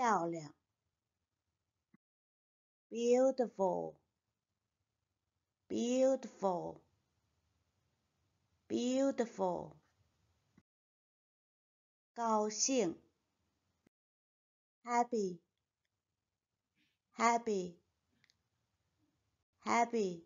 漂亮，beautiful，beautiful，beautiful。高兴，happy，happy，happy。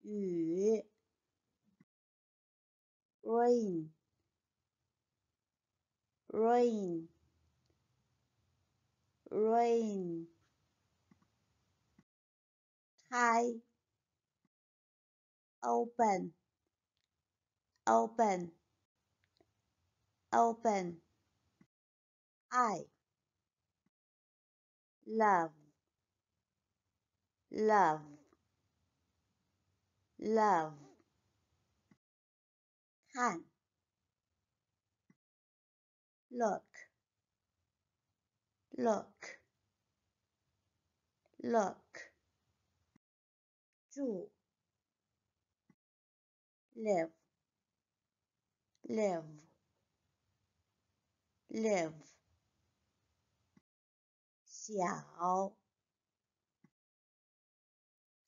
雨，rain，rain。rain. High. Open. Open. Open. I. Love. Love. Love. Look look look 住 live live live 小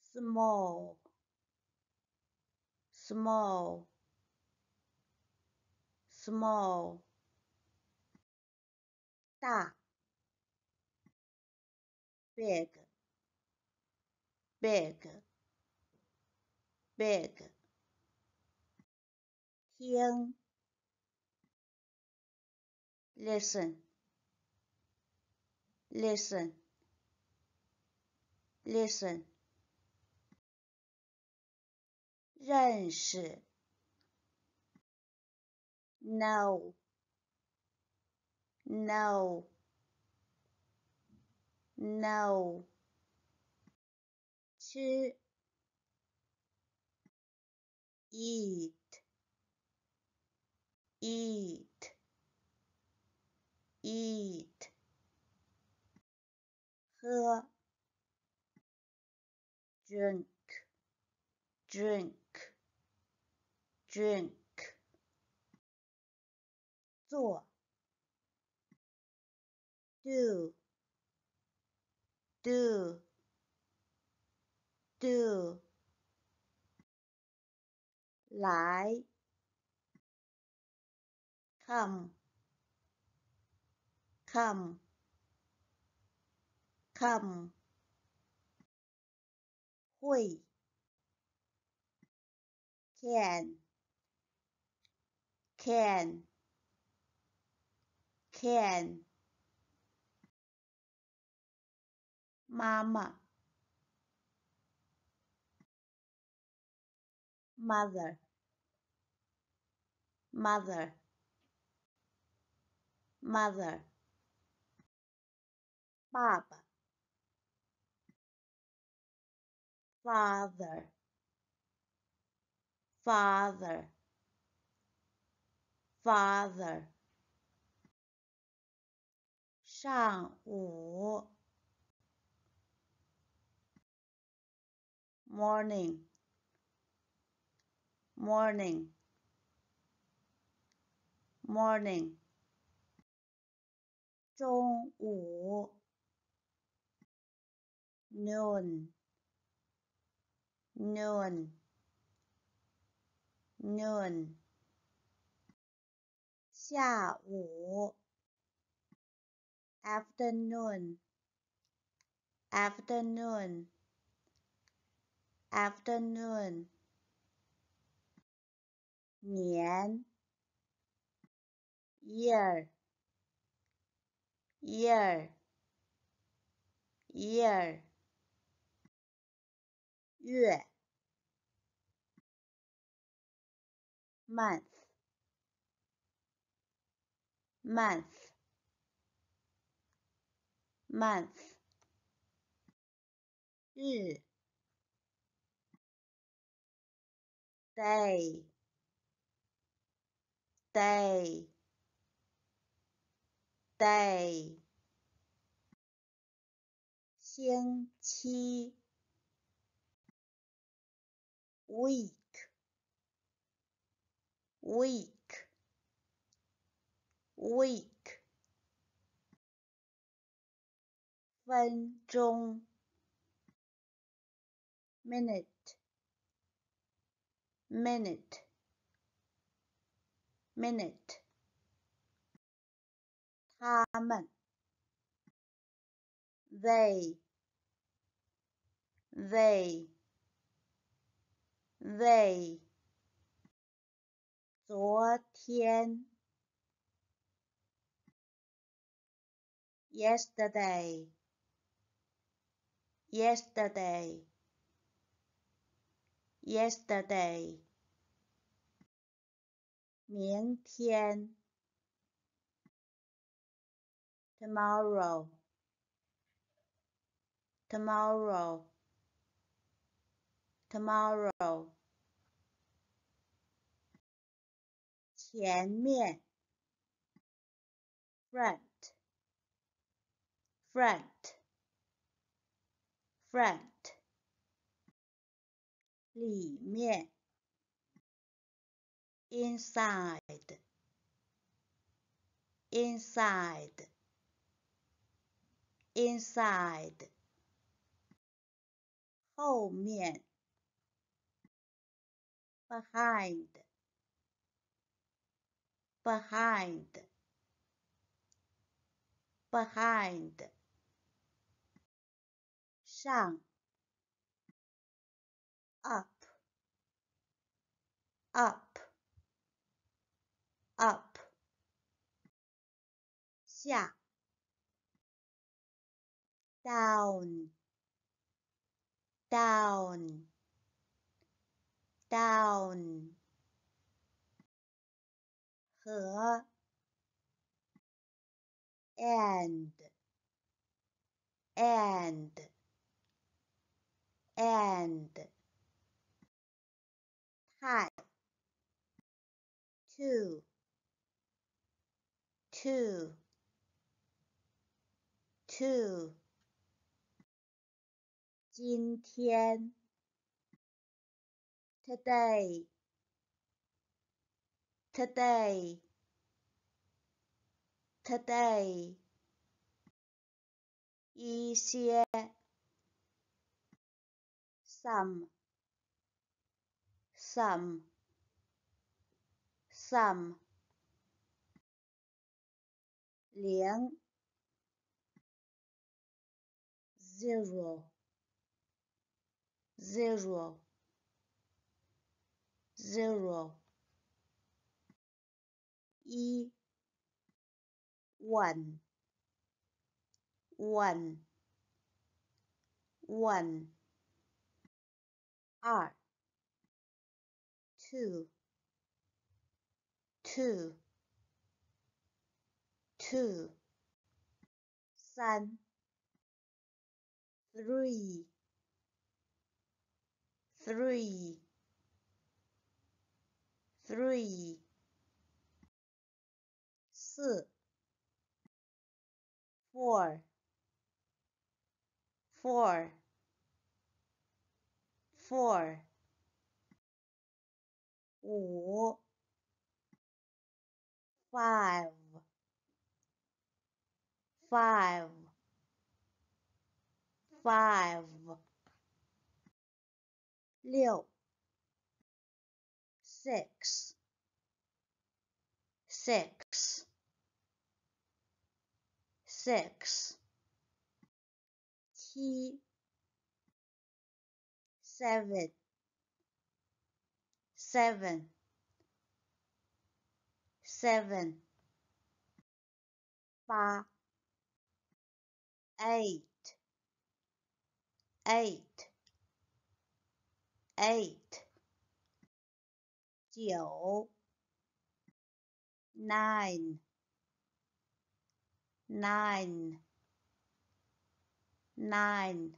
small small small big，big，big，听，listen，listen，listen，认识，know，know。no To eat eat eat 喝 drink drink drink 做 do do do lai come come come hui can can can 妈妈，mother mother mother father father 上午 morning morning morning 中午 noon noon noon 下午 afternoon afternoon afternoon 年 year year year 月 month month month 日 Day, day, day, 星期。Week, week, week, 分钟。Minute. minute minute 他们 they they they 昨天 yesterday yesterday yesterday 明天，tomorrow，tomorrow，tomorrow，前面，front，front，front，里面。inside inside inside 后面 behind behind behind 上 up up up 下 down down down 和 and and and 太 two two two 今天 today today today 一些 some some some 零，zero zero zero 一 one one one 二 two two two, three, three, three, four, four, four, five five five 六 six six six 七 seven seven seven 八 eight, eight, eight, nine, nine, nine,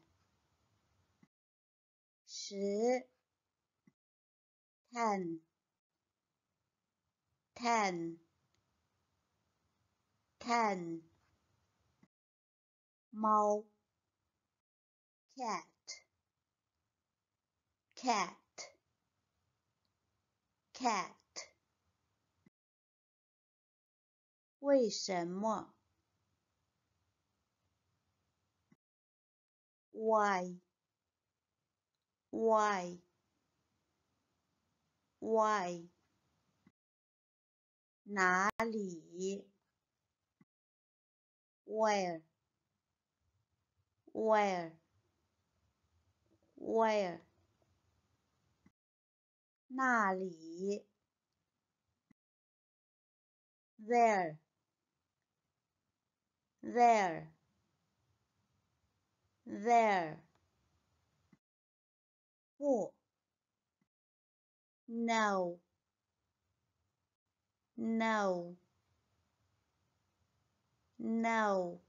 十 ten, ten, ten. 猫，cat，cat，cat，为什么？Why？Why？Why？哪里？Where？where where 那里 there there there 不 no no no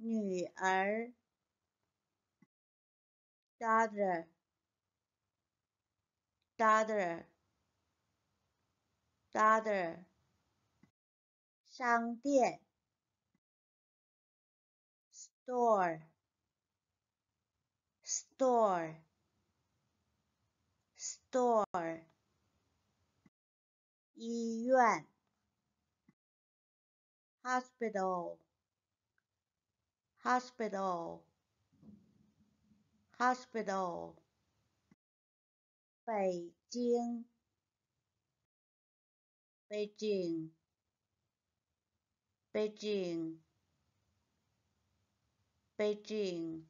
女儿，daughter，daughter，daughter，商店，store，store，store，医院，hospital。hospital hospital 北京，Beijing Beijing Beijing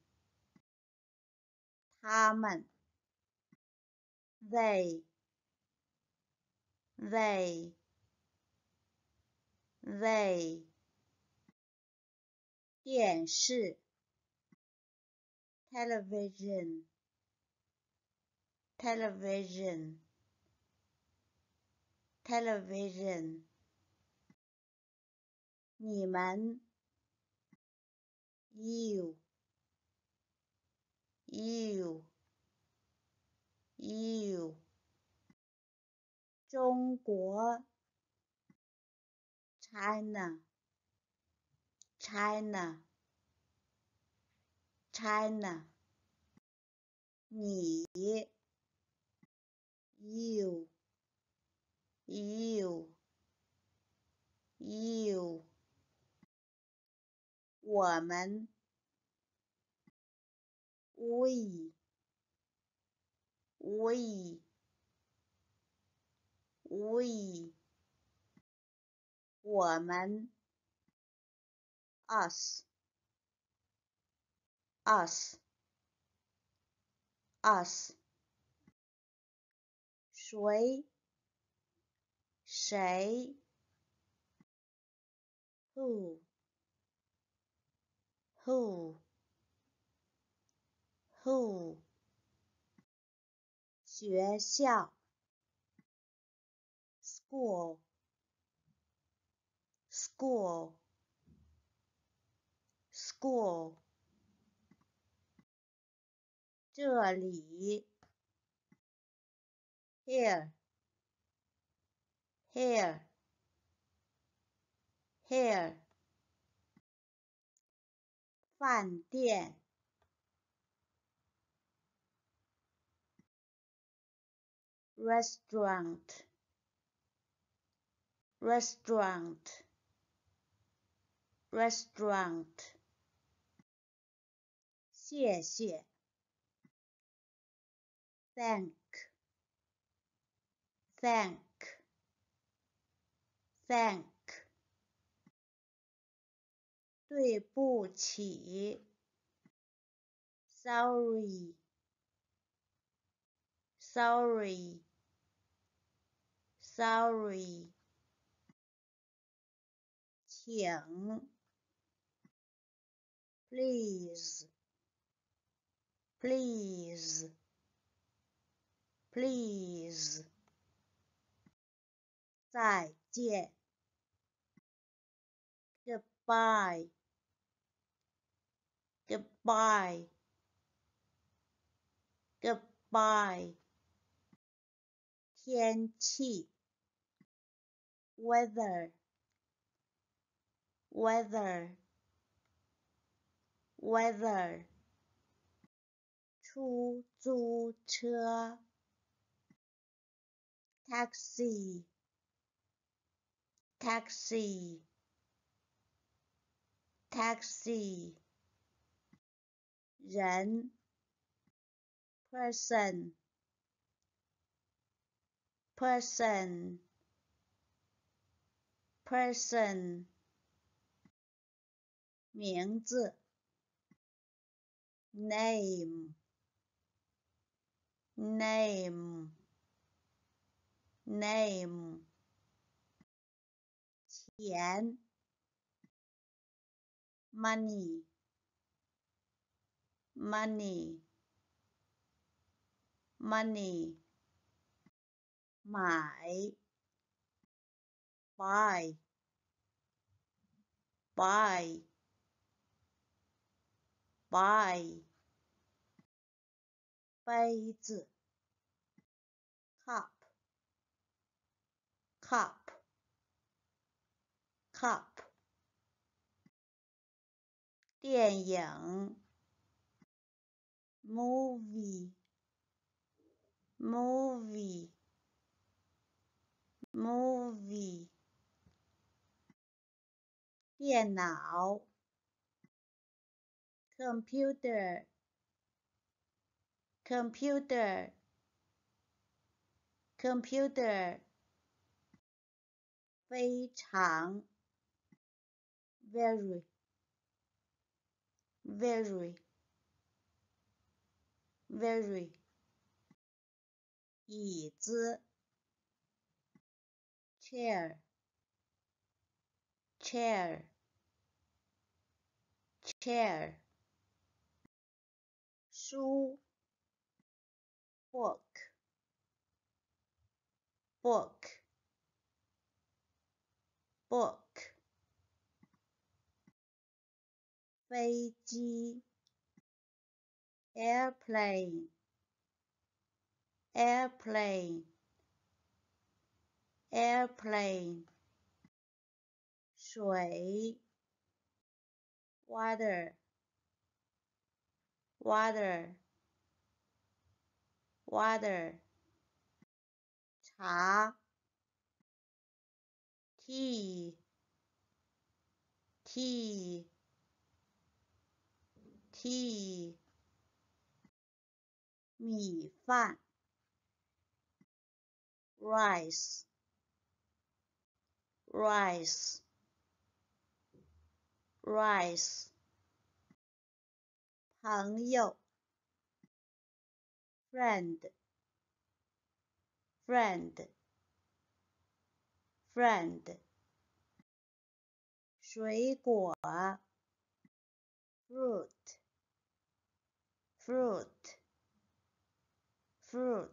他们，they they they 电视，television，television，television。你们，you，you，you。中国，China。China，China，你，you，you，you，我们，we，we，we，我们。us us us 谁谁 who who who 学校 school school school，这里，here，here，here，饭店，restaurant，restaurant，restaurant。谢谢，thank，thank，thank。对不起，sorry，sorry，sorry。请，Please. please please 再见 goodbye goodbye goodbye 天气 weather weather weather 出租车，taxi，taxi，taxi，人，person，person，person，名字，name。name name 钱 money money money 买 buy buy buy 杯子，cup，cup，cup。电影，movie，movie，movie。电脑，computer。computer，computer，非常，very，very，very，椅子，chair，chair，chair，书。book book book 飞机 airplane airplane airplane 水 water water water, 茶 tea, tea, tea, 米饭 rice, rice, rice, 朋友 friend，friend，friend，水果，fruit，fruit，fruit，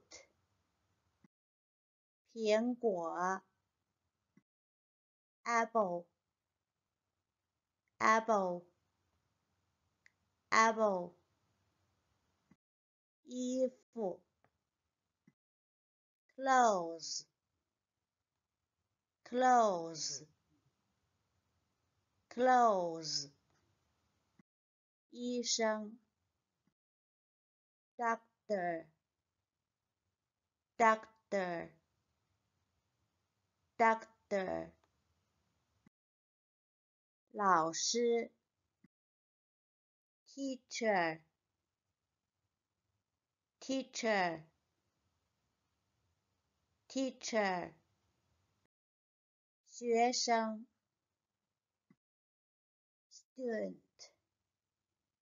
苹果 a p p l e a p p l e a p p l e 衣服。full close close close 医生 doctor doctor doctor 老师 teacher teacher teacher 学生 student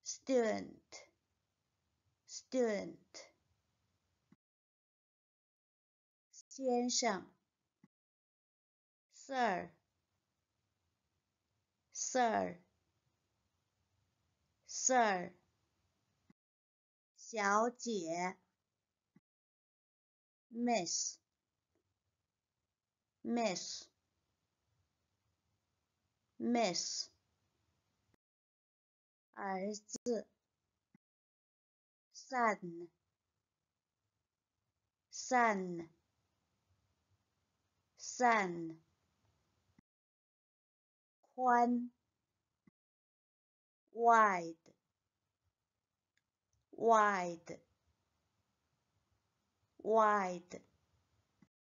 student student 先生 sir sir sir 小姐，Miss，Miss，Miss，儿子，Son，Son，Son，宽，Wide。wide wide